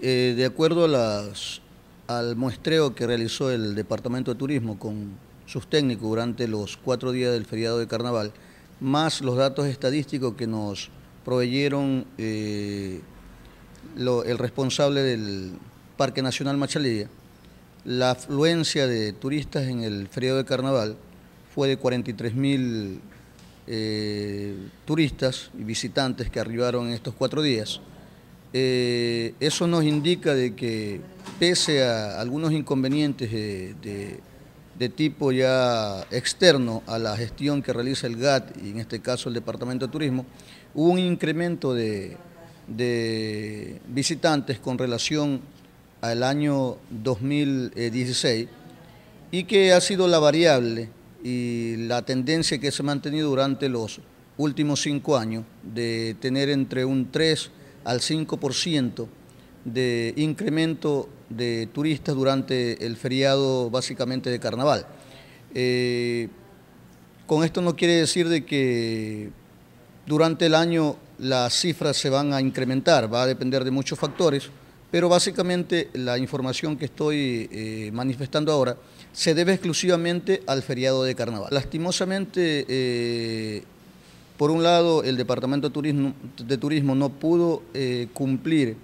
Eh, de acuerdo al muestreo que realizó el Departamento de Turismo con sus técnicos durante los cuatro días del feriado de carnaval, más los datos estadísticos que nos proveyeron eh, el responsable del Parque Nacional Machalilla, la afluencia de turistas en el feriado de carnaval fue de 43 mil eh, turistas y visitantes que arribaron en estos cuatro días. Eh, eso nos indica de que pese a algunos inconvenientes de, tipo ya externo a la gestión que realiza el GAT y en este caso el Departamento de Turismo, hubo un incremento de, de visitantes con relación al año 2016 y que ha sido la variable y la tendencia que se ha mantenido durante los últimos cinco años de tener entre un 3 al 5% de incremento de turistas durante el feriado básicamente de carnaval. Eh, con esto no quiere decir de que durante el año las cifras se van a incrementar, va a depender de muchos factores, pero básicamente la información que estoy eh, manifestando ahora se debe exclusivamente al feriado de carnaval. Lastimosamente eh, por un lado, el Departamento de Turismo, de Turismo no pudo eh, cumplir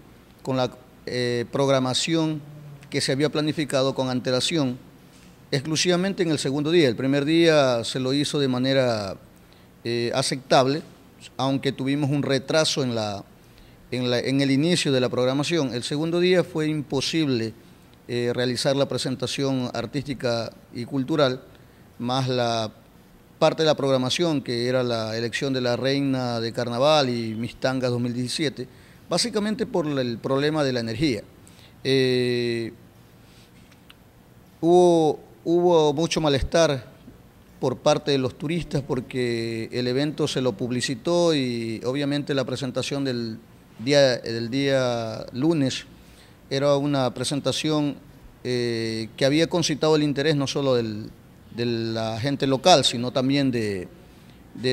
con la eh, programación que se había planificado con antelación, exclusivamente en el segundo día. El primer día se lo hizo de manera eh, aceptable, aunque tuvimos un retraso en, la, la, en, el inicio de la programación. El segundo día fue imposible realizar la presentación artística y cultural, más la parte de la programación, que era la elección de la reina de carnaval y Mistangas 2017, básicamente por el problema de la energía. Eh, hubo, hubo mucho malestar por parte de los turistas porque el evento se lo publicitó y obviamente la presentación del día, del día lunes era una presentación eh, que había concitado el interés no solo del, de la gente local, sino también de,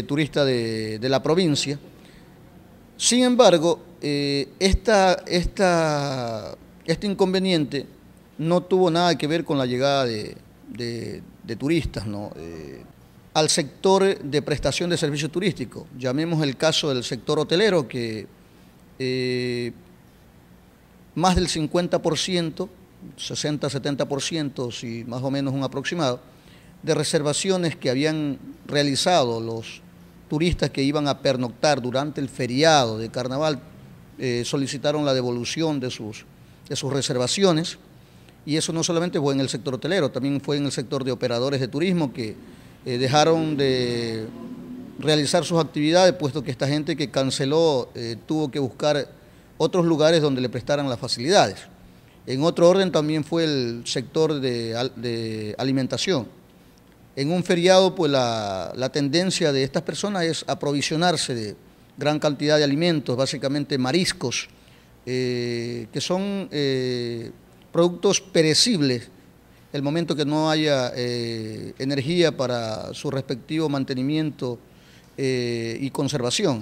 turistas de, la provincia. Sin embargo, eh, este inconveniente no tuvo nada que ver con la llegada de, turistas eh, al sector de prestación de servicios turísticos. Llamemos el caso del sector hotelero, que eh, más del 50%, 60-70%, si más o menos un aproximado, de reservaciones que habían realizado los turistas que iban a pernoctar durante el feriado de carnaval, eh, solicitaron la devolución de sus, de sus reservaciones. Y eso no solamente fue en el sector hotelero, también fue en el sector de operadores de turismo que eh, dejaron de realizar sus actividades, puesto que esta gente que canceló eh, tuvo que buscar otros lugares donde le prestaran las facilidades. En otro orden también fue el sector de, de alimentación en un feriado, pues la, tendencia de estas personas es aprovisionarse de gran cantidad de alimentos, básicamente mariscos, eh, que son eh, productos perecibles. El momento que no haya eh, energía para su respectivo mantenimiento y conservación.